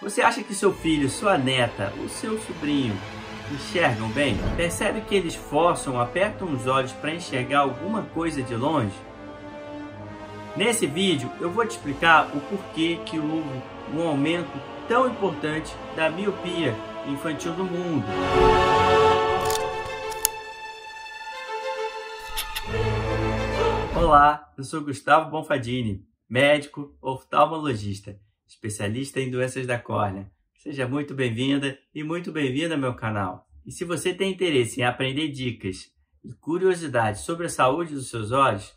Você acha que seu filho, sua neta, o seu sobrinho enxergam bem? Percebe que eles forçam, apertam os olhos para enxergar alguma coisa de longe? Nesse vídeo eu vou te explicar o porquê que houve um aumento tão importante da miopia infantil no mundo. Olá, eu sou Gustavo Bonfadini, médico oftalmologista especialista em doenças da córnea. Seja muito bem-vinda e muito bem-vindo ao meu canal. E se você tem interesse em aprender dicas e curiosidades sobre a saúde dos seus olhos,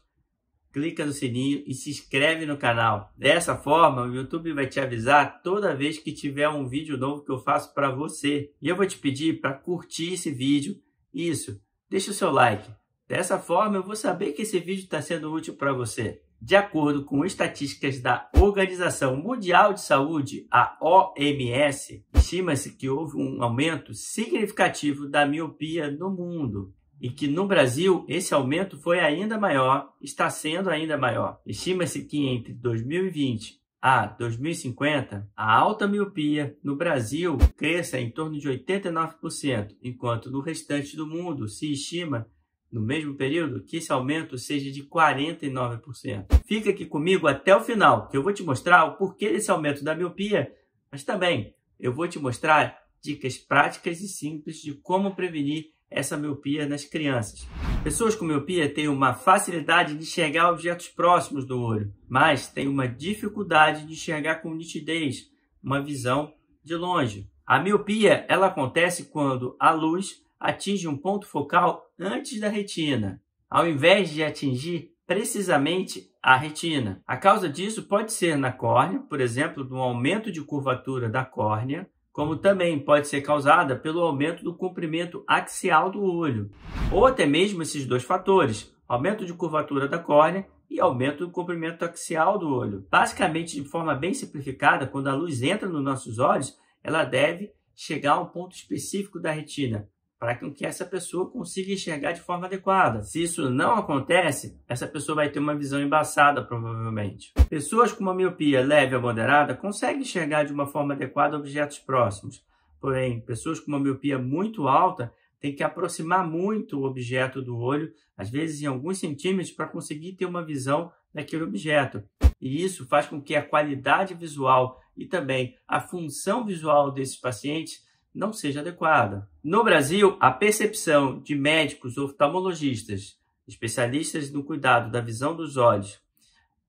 clica no sininho e se inscreve no canal. Dessa forma, o YouTube vai te avisar toda vez que tiver um vídeo novo que eu faço para você. E eu vou te pedir para curtir esse vídeo. Isso, deixa o seu like. Dessa forma, eu vou saber que esse vídeo está sendo útil para você. De acordo com estatísticas da Organização Mundial de Saúde, a OMS, estima-se que houve um aumento significativo da miopia no mundo e que no Brasil esse aumento foi ainda maior, está sendo ainda maior. Estima-se que entre 2020 a 2050, a alta miopia no Brasil cresça em torno de 89%, enquanto no restante do mundo se estima no mesmo período, que esse aumento seja de 49%. Fica aqui comigo até o final, que eu vou te mostrar o porquê desse aumento da miopia, mas também eu vou te mostrar dicas práticas e simples de como prevenir essa miopia nas crianças. Pessoas com miopia têm uma facilidade de enxergar objetos próximos do olho, mas têm uma dificuldade de enxergar com nitidez, uma visão de longe. A miopia ela acontece quando a luz atinge um ponto focal antes da retina, ao invés de atingir precisamente a retina. A causa disso pode ser na córnea, por exemplo, do aumento de curvatura da córnea, como também pode ser causada pelo aumento do comprimento axial do olho, ou até mesmo esses dois fatores, aumento de curvatura da córnea e aumento do comprimento axial do olho. Basicamente, de forma bem simplificada, quando a luz entra nos nossos olhos, ela deve chegar a um ponto específico da retina, para que essa pessoa consiga enxergar de forma adequada. Se isso não acontece, essa pessoa vai ter uma visão embaçada, provavelmente. Pessoas com uma miopia leve a moderada conseguem enxergar de uma forma adequada objetos próximos. Porém, pessoas com uma miopia muito alta têm que aproximar muito o objeto do olho, às vezes em alguns centímetros, para conseguir ter uma visão daquele objeto. E isso faz com que a qualidade visual e também a função visual desses pacientes não seja adequada. No Brasil, a percepção de médicos oftalmologistas, especialistas no cuidado da visão dos olhos,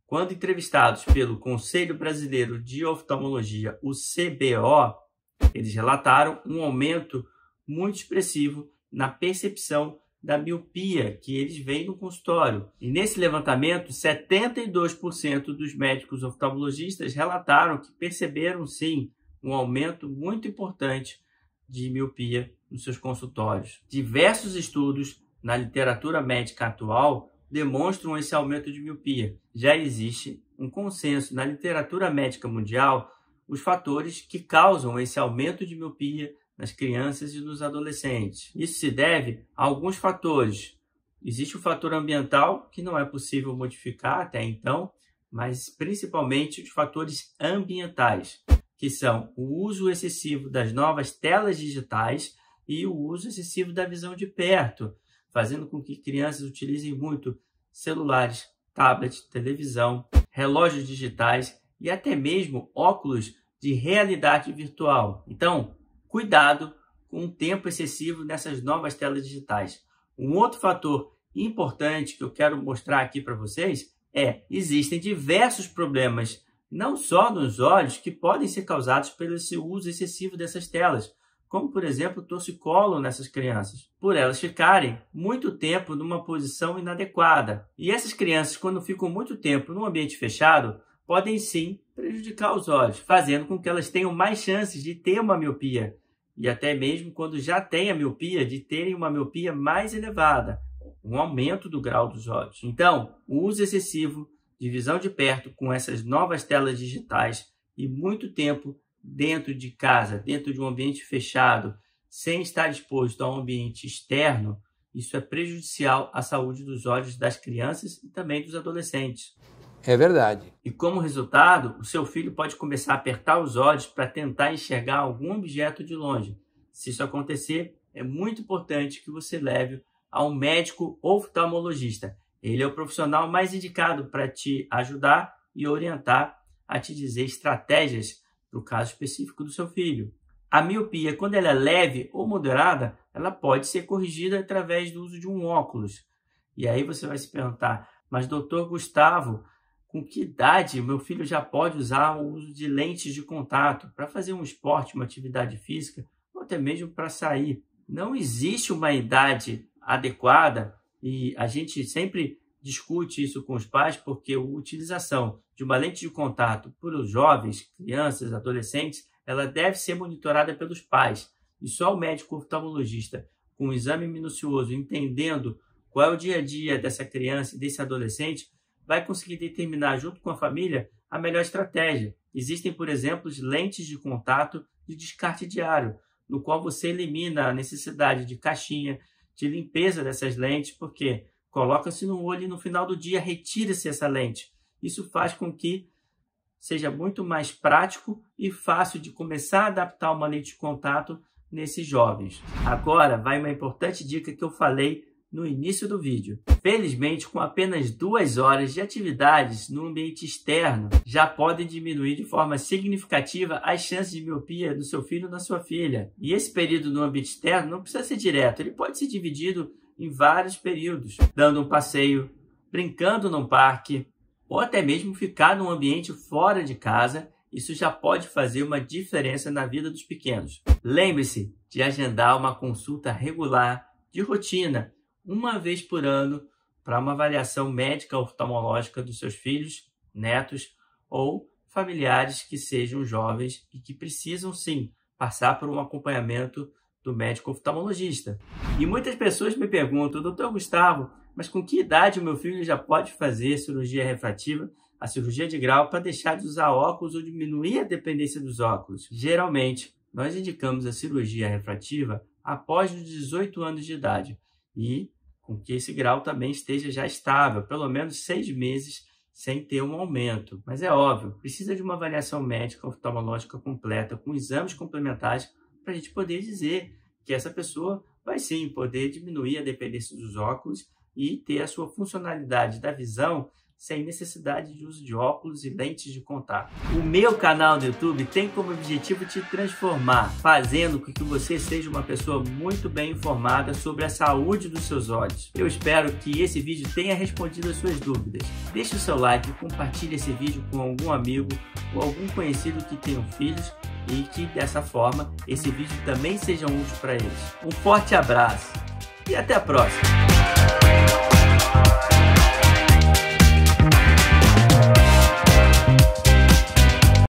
quando entrevistados pelo Conselho Brasileiro de Oftalmologia, o CBO, eles relataram um aumento muito expressivo na percepção da miopia que eles veem no consultório. E nesse levantamento, 72% dos médicos oftalmologistas relataram que perceberam sim um aumento muito importante de miopia nos seus consultórios. Diversos estudos na literatura médica atual demonstram esse aumento de miopia. Já existe um consenso na literatura médica mundial os fatores que causam esse aumento de miopia nas crianças e nos adolescentes. Isso se deve a alguns fatores. Existe o fator ambiental, que não é possível modificar até então, mas principalmente os fatores ambientais que são o uso excessivo das novas telas digitais e o uso excessivo da visão de perto, fazendo com que crianças utilizem muito celulares, tablets, televisão, relógios digitais e até mesmo óculos de realidade virtual. Então, cuidado com o tempo excessivo nessas novas telas digitais. Um outro fator importante que eu quero mostrar aqui para vocês é: existem diversos problemas não só nos olhos, que podem ser causados pelo uso excessivo dessas telas, como por exemplo torcicolo nessas crianças, por elas ficarem muito tempo numa posição inadequada. E essas crianças, quando ficam muito tempo num ambiente fechado, podem sim prejudicar os olhos, fazendo com que elas tenham mais chances de ter uma miopia. E até mesmo quando já têm a miopia, de terem uma miopia mais elevada, um aumento do grau dos olhos. Então, o uso excessivo de visão de perto com essas novas telas digitais e muito tempo dentro de casa, dentro de um ambiente fechado, sem estar exposto a um ambiente externo, isso é prejudicial à saúde dos olhos das crianças e também dos adolescentes. É verdade. E como resultado, o seu filho pode começar a apertar os olhos para tentar enxergar algum objeto de longe. Se isso acontecer, é muito importante que você leve a um médico oftalmologista. Ele é o profissional mais indicado para te ajudar e orientar a te dizer estratégias para o caso específico do seu filho. A miopia, quando ela é leve ou moderada, ela pode ser corrigida através do uso de um óculos. E aí você vai se perguntar, mas doutor Gustavo, com que idade meu filho já pode usar o uso de lentes de contato para fazer um esporte, uma atividade física ou até mesmo para sair? Não existe uma idade adequada e a gente sempre discute isso com os pais porque a utilização de uma lente de contato por os jovens, crianças, adolescentes, ela deve ser monitorada pelos pais. E só o médico oftalmologista, com um exame minucioso, entendendo qual é o dia a dia dessa criança e desse adolescente, vai conseguir determinar, junto com a família, a melhor estratégia. Existem, por exemplo, lentes de contato de descarte diário, no qual você elimina a necessidade de caixinha, de limpeza dessas lentes, porque coloca-se no olho e no final do dia retira-se essa lente. Isso faz com que seja muito mais prático e fácil de começar a adaptar uma lente de contato nesses jovens. Agora vai uma importante dica que eu falei no início do vídeo. Felizmente, com apenas duas horas de atividades no ambiente externo, já podem diminuir de forma significativa as chances de miopia do seu filho ou da sua filha. E esse período no ambiente externo não precisa ser direto, ele pode ser dividido em vários períodos, dando um passeio, brincando num parque, ou até mesmo ficar num ambiente fora de casa, isso já pode fazer uma diferença na vida dos pequenos. Lembre-se de agendar uma consulta regular, de rotina, uma vez por ano para uma avaliação médica oftalmológica dos seus filhos, netos ou familiares que sejam jovens e que precisam sim passar por um acompanhamento do médico oftalmologista. E muitas pessoas me perguntam, doutor Gustavo, mas com que idade o meu filho já pode fazer cirurgia refrativa, a cirurgia de grau, para deixar de usar óculos ou diminuir a dependência dos óculos? Geralmente, nós indicamos a cirurgia refrativa após os 18 anos de idade, e com que esse grau também esteja já estável, pelo menos seis meses sem ter um aumento. Mas é óbvio, precisa de uma avaliação médica oftalmológica completa, com exames complementares, para a gente poder dizer que essa pessoa vai sim poder diminuir a dependência dos óculos e ter a sua funcionalidade da visão sem necessidade de uso de óculos e lentes de contato. O meu canal no YouTube tem como objetivo te transformar, fazendo com que você seja uma pessoa muito bem informada sobre a saúde dos seus olhos. Eu espero que esse vídeo tenha respondido as suas dúvidas. Deixe o seu like e compartilhe esse vídeo com algum amigo ou algum conhecido que tenha filhos e que dessa forma esse vídeo também seja útil para eles. Um forte abraço e até a próxima!